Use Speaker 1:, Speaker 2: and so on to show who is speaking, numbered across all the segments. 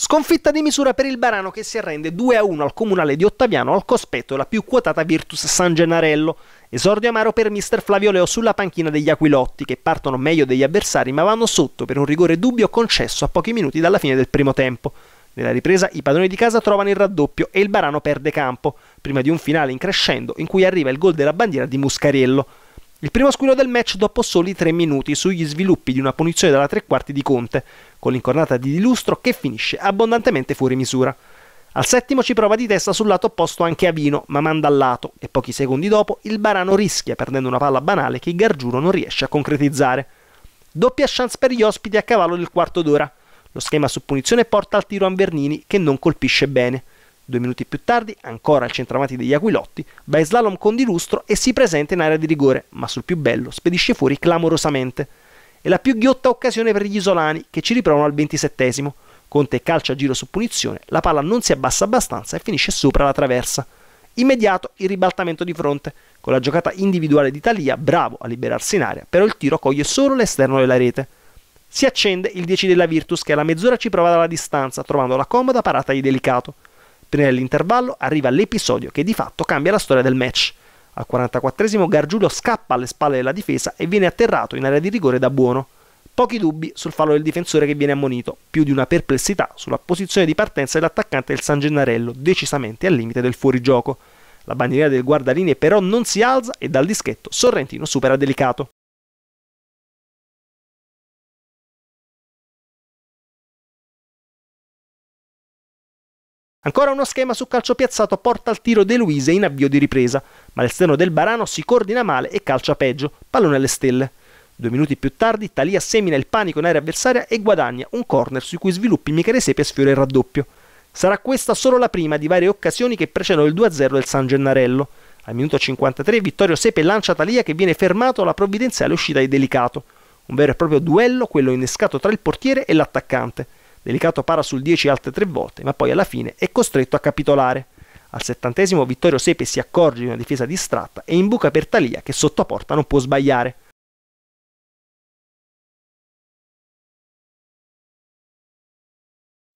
Speaker 1: Sconfitta di misura per il Barano che si arrende 2-1 al comunale di Ottaviano al cospetto della più quotata Virtus San Gennarello. Esordio amaro per mister Flavio Leo sulla panchina degli Aquilotti che partono meglio degli avversari ma vanno sotto per un rigore dubbio concesso a pochi minuti dalla fine del primo tempo. Nella ripresa i padroni di casa trovano il raddoppio e il Barano perde campo, prima di un finale in crescendo in cui arriva il gol della bandiera di Muscariello. Il primo squillo del match dopo soli 3 minuti sugli sviluppi di una punizione dalla tre quarti di Conte, con l'incornata di Dilustro che finisce abbondantemente fuori misura. Al settimo ci prova di testa sul lato opposto anche Avino, ma manda al lato e pochi secondi dopo il Barano rischia perdendo una palla banale che Gargiuro non riesce a concretizzare. Doppia chance per gli ospiti a cavallo del quarto d'ora. Lo schema su punizione porta al tiro a Vernini che non colpisce bene. Due minuti più tardi, ancora al centravanti degli Aquilotti, va in slalom con di lustro e si presenta in area di rigore, ma sul più bello spedisce fuori clamorosamente. È la più ghiotta occasione per gli isolani, che ci riprovano al ventisettesimo. Conte calcia a giro su punizione, la palla non si abbassa abbastanza e finisce sopra la traversa. Immediato il ribaltamento di fronte, con la giocata individuale di Talia, bravo a liberarsi in area, però il tiro coglie solo l'esterno della rete. Si accende il 10 della Virtus che alla mezz'ora ci prova dalla distanza, trovando la comoda parata di Delicato. Nell'intervallo arriva l'episodio che di fatto cambia la storia del match. Al 44esimo Gargiulo scappa alle spalle della difesa e viene atterrato in area di rigore da buono. Pochi dubbi sul fallo del difensore che viene ammonito, più di una perplessità sulla posizione di partenza dell'attaccante del San Gennarello, decisamente al limite del fuorigioco. La bandiera del guardalinee però non si alza e dal dischetto Sorrentino supera Delicato. Ancora uno schema su calcio piazzato porta al tiro De Luise in avvio di ripresa, ma l'esterno del Barano si coordina male e calcia peggio, pallone alle stelle. Due minuti più tardi Talia semina il panico in area avversaria e guadagna un corner su cui sviluppi Michele Sepe sfiora il raddoppio. Sarà questa solo la prima di varie occasioni che precedono il 2-0 del San Gennarello. Al minuto 53 Vittorio Sepe lancia Talia che viene fermato alla provvidenziale uscita di Delicato. Un vero e proprio duello quello innescato tra il portiere e l'attaccante. Delicato para sul 10 altre tre volte, ma poi alla fine è costretto a capitolare. Al settantesimo Vittorio Sepe si accorge di una difesa distratta e imbuca per Talia che sotto porta non può sbagliare.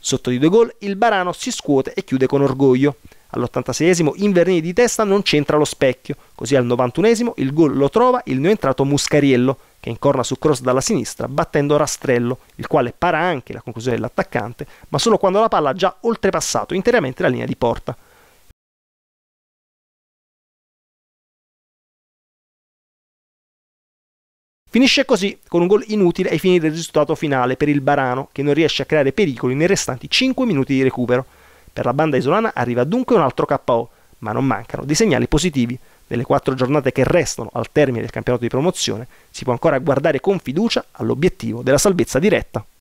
Speaker 1: Sotto di due gol il Barano si scuote e chiude con orgoglio. All'86esimo Invernini di testa non c'entra lo specchio, così al 91esimo il gol lo trova il neoentrato Muscariello, che incorna su cross dalla sinistra, battendo Rastrello, il quale para anche la conclusione dell'attaccante, ma solo quando la palla ha già oltrepassato interamente la linea di porta.
Speaker 2: Finisce così
Speaker 1: con un gol inutile ai fini del risultato finale per il Barano, che non riesce a creare pericoli nei restanti 5 minuti di recupero. Per la banda isolana arriva dunque un altro KO, ma non mancano dei segnali positivi delle quattro giornate che restano al termine del campionato di promozione, si può ancora guardare con fiducia all'obiettivo della salvezza diretta.